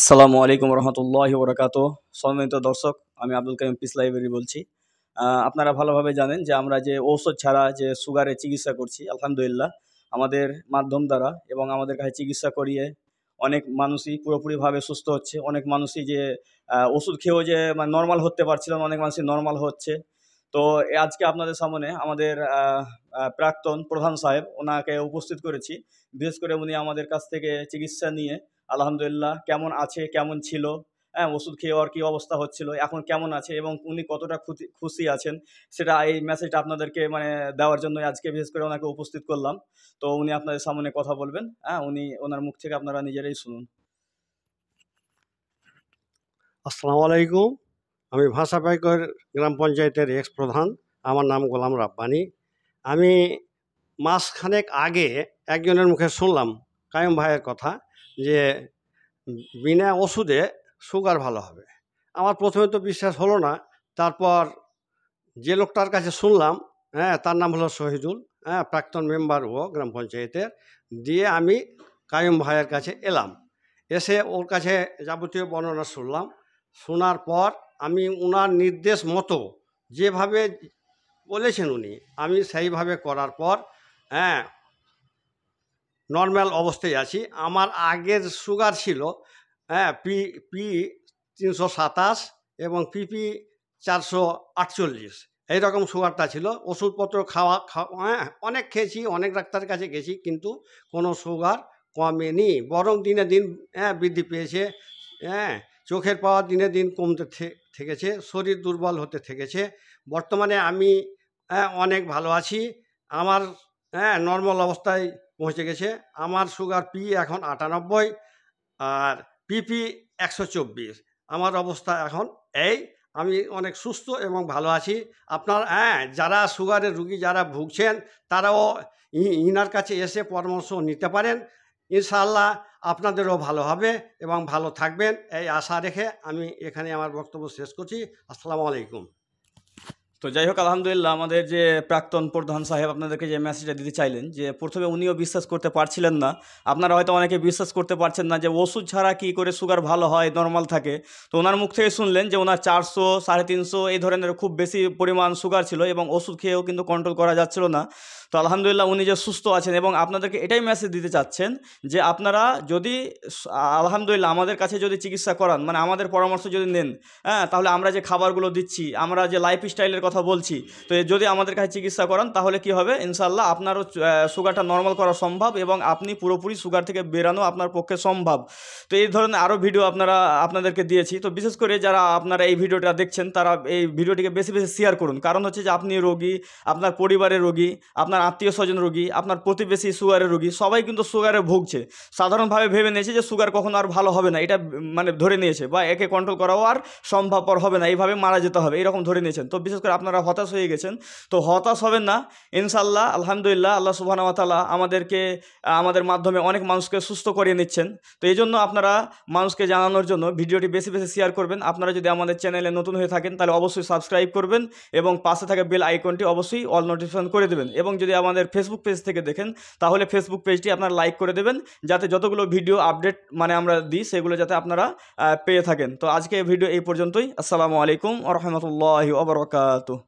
আসসালামু আলাইকুম রহমতুল্লাহ বরকাত সম্মানিত দর্শক আমি আব্দুল কালিম পিস লাইব্রেরি বলছি আপনারা ভালোভাবে জানেন যে আমরা যে ঔষধ ছাড়া যে সুগারের চিকিৎসা করছি আলহামদুলিল্লাহ আমাদের মাধ্যম দ্বারা এবং আমাদের কাছে চিকিৎসা করিয়ে অনেক মানুষই পুরোপুরিভাবে সুস্থ হচ্ছে অনেক মানুষই যে ওষুধ খেয়েও যে মানে নর্মাল হতে পারছিল অনেক মানুষই নর্মাল হচ্ছে তো আজকে আপনাদের সামনে আমাদের প্রাক্তন প্রধান সাহেব ওনাকে উপস্থিত করেছি বিশেষ করে উনি আমাদের কাছ থেকে চিকিৎসা নিয়ে আলহামদুলিল্লাহ কেমন আছে কেমন ছিল হ্যাঁ ওষুধ খেয়ে আর কী অবস্থা হচ্ছিল এখন কেমন আছে এবং উনি কতটা খুশি আছেন সেটা এই মেসেজটা আপনাদেরকে মানে দেওয়ার জন্য আজকে বিশেষ করে ওনাকে উপস্থিত করলাম তো উনি আপনাদের সামনে কথা বলবেন হ্যাঁ উনি ওনার মুখ থেকে আপনারা নিজেরাই শুনুন আসসালামু আলাইকুম আমি ভাষা পাইকর গ্রাম পঞ্চায়েতের এক্স প্রধান আমার নাম গোলাম রাব্বানি আমি মাসখানেক আগে একজনের মুখে শুনলাম কায়ম ভাইয়ের কথা যে বিনা ওষুধে সুগার ভালো হবে আমার প্রথমে তো বিশ্বাস হলো না তারপর যে লোকটার কাছে শুনলাম হ্যাঁ তার নাম হলো শহীদুল হ্যাঁ প্রাক্তন মেম্বার ও গ্রাম পঞ্চায়েতের দিয়ে আমি কায়ুম ভাইয়ের কাছে এলাম এসে ওর কাছে যাবতীয় বর্ণনা শুনলাম শোনার পর আমি ওনার নির্দেশ মতো যেভাবে বলেছেন উনি আমি সেইভাবে করার পর হ্যাঁ নর্মাল অবস্থায় আছি আমার আগের সুগার ছিল হ্যাঁ পি পি তিনশো সাতাশ এবং পিপি চারশো আটচল্লিশ এইরকম সুগারটা ছিল ওষুধপত্র খাওয়া খাওয়া হ্যাঁ অনেক খেয়েছি অনেক ডাক্তারের কাছে গেছি কিন্তু কোনো সুগার কমেনি বরং দিনে দিন হ্যাঁ বৃদ্ধি পেয়েছে হ্যাঁ চোখের পাওয়া দিনে দিন কমতে থেকেছে শরীর দুর্বল হতে থেকেছে বর্তমানে আমি হ্যাঁ, অনেক ভালো আছি আমার হ্যাঁ নর্মাল অবস্থায় পৌঁছে গেছে আমার সুগার পি এখন আটানব্বই আর পিপি একশো চব্বিশ আমার অবস্থা এখন এই আমি অনেক সুস্থ এবং ভালো আছি আপনার হ্যাঁ যারা সুগারের রুগী যারা ভুগছেন তারাও ইনার কাছে এসে পরামর্শ নিতে পারেন ইনশাআল্লাহ আপনাদেরও ভালো হবে এবং ভালো থাকবেন এই আশা রেখে আমি এখানে আমার বক্তব্য শেষ করছি আসসালামু আলাইকুম তো যাই হোক আলহামদুলিল্লাহ আমাদের যে প্রাক্তন প্রধান সাহেব আপনাদেরকে যে মেসেজটা দিতে চাইলেন যে প্রথমে উনিও বিশ্বাস করতে পারছিলেন না আপনারা হয়তো অনেকে বিশ্বাস করতে পারছেন না যে ওষুধ ছাড়া কি করে সুগার ভালো হয় নর্মাল থাকে তো ওনার মুখ থেকে শুনলেন যে ওনার চারশো সাড়ে তিনশো এই ধরনের খুব বেশি পরিমাণ সুগার ছিল এবং ওষুধ খেয়েও কিন্তু কন্ট্রোল করা যাচ্ছিল না তো আলহামদুলিল্লাহ উনি যে সুস্থ আছেন এবং আপনাদেরকে এটাই মেসেজ দিতে চাচ্ছেন যে আপনারা যদি আলহামদুলিল্লাহ আমাদের কাছে যদি চিকিৎসা করান মানে আমাদের পরামর্শ যদি নেন হ্যাঁ তাহলে আমরা যে খাবারগুলো দিচ্ছি আমরা যে লাইফস্টাইলের কথা বলছি তো যদি আমাদের কাছে চিকিৎসা করান তাহলে কি হবে ইনশাল্লাহ আপনারও সুগারটা নর্মাল করা সম্ভব এবং আপনি পুরোপুরি সুগার থেকে বেরানো আপনার পক্ষে সম্ভব তো এই ধরনের আরও ভিডিও আপনারা আপনাদেরকে দিয়েছি তো বিশেষ করে যারা আপনারা এই ভিডিওটা দেখছেন তারা এই ভিডিওটিকে বেশি বেশি শেয়ার করুন কারণ হচ্ছে যে আপনি রোগী আপনার পরিবারের রোগী আপনার আপনার আত্মীয় স্বজন রোগী আপনার প্রতিবেশী সুগারের রোগী সবাই কিন্তু সুগারে ভুগছে সাধারণভাবে ভেবে নিয়েছে যে সুগার কখনো আর ভালো হবে না এটা মানে ধরে নিয়েছে বা একে কন্ট্রোল করাও আর সম্ভবপর হবে না এইভাবে মারা যেতে হবে এরকম ধরে নিয়েছেন তো বিশেষ করে আপনারা হতাশ হয়ে গেছেন তো হতাশ হবেন না ইনশাল্লাহ আলহামদুলিল্লাহ আল্লাহ সুবাহানতালা আমাদেরকে আমাদের মাধ্যমে অনেক মানুষকে সুস্থ করিয়ে নিচ্ছেন তো এই জন্য আপনারা মানুষকে জানানোর জন্য ভিডিওটি বেশি বেশি শেয়ার করবেন আপনারা যদি আমাদের চ্যানেলে নতুন হয়ে থাকেন তাহলে অবশ্যই সাবস্ক্রাইব করবেন এবং পাশে থাকা বেল আইকনটি অবশ্যই অল নোটিফিকেশন করে দেবেন এবং যদি আমাদের ফেসবুক পেজ থেকে দেখেন তাহলে ফেসবুক পেজটি আপনারা লাইক করে দেবেন যাতে যতগুলো ভিডিও আপডেট মানে আমরা দিই সেগুলো যাতে আপনারা পেয়ে থাকেন তো আজকে ভিডিও এই পর্যন্তই আসসালামু আলাইকুম আ রহমতুল্লাহ